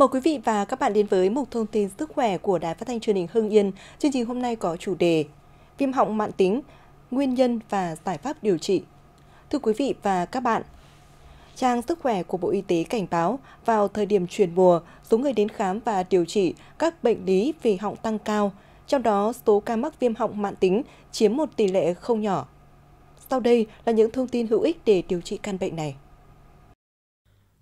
Mời quý vị và các bạn đến với một thông tin sức khỏe của Đài Phát thanh Truyền hình Hưng Yên. Chương trình hôm nay có chủ đề Viêm họng mãn tính, nguyên nhân và giải pháp điều trị. Thưa quý vị và các bạn, Trang sức khỏe của Bộ Y tế cảnh báo vào thời điểm chuyển mùa, số người đến khám và điều trị các bệnh lý về họng tăng cao, trong đó số ca mắc viêm họng mãn tính chiếm một tỷ lệ không nhỏ. Sau đây là những thông tin hữu ích để điều trị căn bệnh này.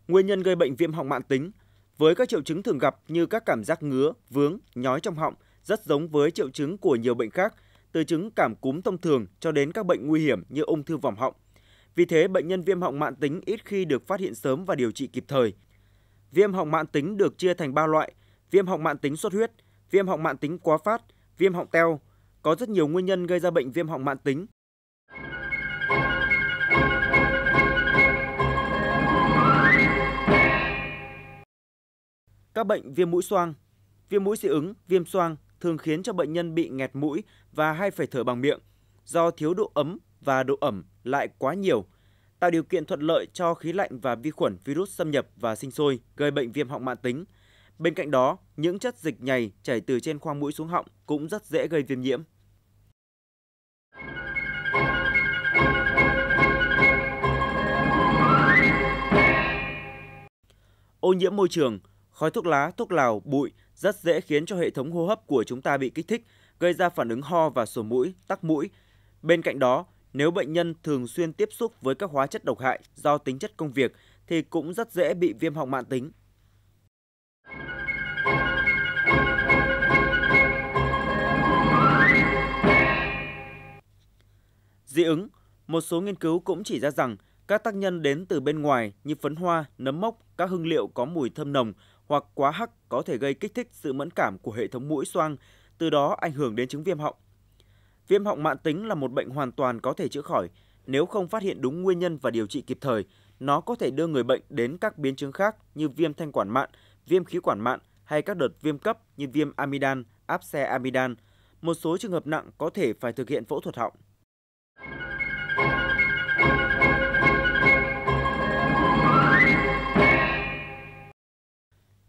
Nguyên nhân gây bệnh viêm họng mãn tính với các triệu chứng thường gặp như các cảm giác ngứa, vướng, nhói trong họng, rất giống với triệu chứng của nhiều bệnh khác, từ chứng cảm cúm thông thường cho đến các bệnh nguy hiểm như ung thư vòm họng. Vì thế, bệnh nhân viêm họng mãn tính ít khi được phát hiện sớm và điều trị kịp thời. Viêm họng mãn tính được chia thành 3 loại: viêm họng mãn tính xuất huyết, viêm họng mãn tính quá phát, viêm họng teo. Có rất nhiều nguyên nhân gây ra bệnh viêm họng mãn tính. Các bệnh viêm mũi xoang, viêm mũi dị ứng, viêm xoang thường khiến cho bệnh nhân bị nghẹt mũi và hay phải thở bằng miệng do thiếu độ ấm và độ ẩm lại quá nhiều, tạo điều kiện thuận lợi cho khí lạnh và vi khuẩn virus xâm nhập và sinh sôi, gây bệnh viêm họng mãn tính. Bên cạnh đó, những chất dịch nhầy chảy từ trên khoang mũi xuống họng cũng rất dễ gây viêm nhiễm. Ô nhiễm môi trường Khói thuốc lá, thuốc lào, bụi rất dễ khiến cho hệ thống hô hấp của chúng ta bị kích thích, gây ra phản ứng ho và sổ mũi, tắc mũi. Bên cạnh đó, nếu bệnh nhân thường xuyên tiếp xúc với các hóa chất độc hại do tính chất công việc thì cũng rất dễ bị viêm họng mãn tính. Dị ứng, một số nghiên cứu cũng chỉ ra rằng các tác nhân đến từ bên ngoài như phấn hoa, nấm mốc, các hương liệu có mùi thơm nồng hoặc quá hắc có thể gây kích thích sự mẫn cảm của hệ thống mũi xoang, từ đó ảnh hưởng đến chứng viêm họng. Viêm họng mãn tính là một bệnh hoàn toàn có thể chữa khỏi nếu không phát hiện đúng nguyên nhân và điều trị kịp thời. Nó có thể đưa người bệnh đến các biến chứng khác như viêm thanh quản mạn, viêm khí quản mạn hay các đợt viêm cấp như viêm amidan, áp xe amidan. Một số trường hợp nặng có thể phải thực hiện phẫu thuật họng.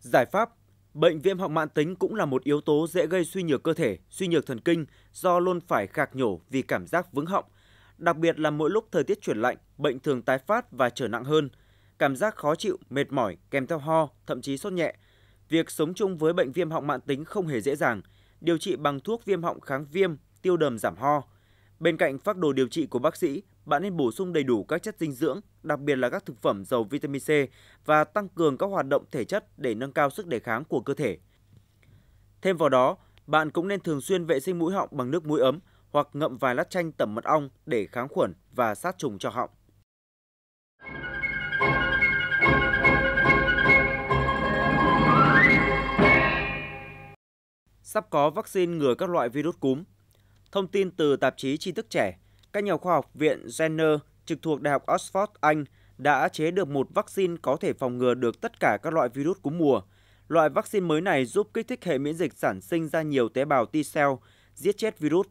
Giải pháp Bệnh viêm họng mãn tính cũng là một yếu tố dễ gây suy nhược cơ thể, suy nhược thần kinh do luôn phải khạc nhổ vì cảm giác vướng họng. Đặc biệt là mỗi lúc thời tiết chuyển lạnh, bệnh thường tái phát và trở nặng hơn. Cảm giác khó chịu, mệt mỏi, kèm theo ho, thậm chí sốt nhẹ. Việc sống chung với bệnh viêm họng mãn tính không hề dễ dàng. Điều trị bằng thuốc viêm họng kháng viêm, tiêu đờm giảm ho. Bên cạnh phác đồ điều trị của bác sĩ, bạn nên bổ sung đầy đủ các chất dinh dưỡng, đặc biệt là các thực phẩm giàu vitamin C và tăng cường các hoạt động thể chất để nâng cao sức đề kháng của cơ thể. Thêm vào đó, bạn cũng nên thường xuyên vệ sinh mũi họng bằng nước muối ấm hoặc ngậm vài lát chanh tẩm mật ong để kháng khuẩn và sát trùng cho họng. Sắp có vaccine ngừa các loại virus cúm. Thông tin từ tạp chí Tri thức trẻ – các nhà khoa học viện Jenner trực thuộc Đại học Oxford, Anh đã chế được một vaccine có thể phòng ngừa được tất cả các loại virus cúm mùa. Loại vaccine mới này giúp kích thích hệ miễn dịch sản sinh ra nhiều tế bào T-cell, giết chết virus.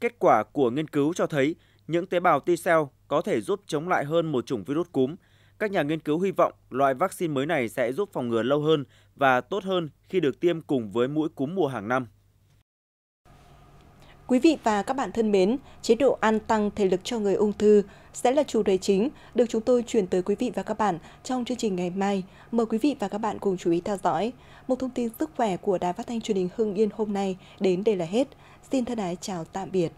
Kết quả của nghiên cứu cho thấy những tế bào T-cell có thể giúp chống lại hơn một chủng virus cúm. Các nhà nghiên cứu hy vọng loại vaccine mới này sẽ giúp phòng ngừa lâu hơn và tốt hơn khi được tiêm cùng với mũi cúm mùa hàng năm. Quý vị và các bạn thân mến, chế độ ăn tăng thể lực cho người ung thư sẽ là chủ đề chính được chúng tôi chuyển tới quý vị và các bạn trong chương trình ngày mai. Mời quý vị và các bạn cùng chú ý theo dõi. Một thông tin sức khỏe của Đài Phát thanh truyền hình Hưng Yên hôm nay đến đây là hết. Xin thân ái chào tạm biệt.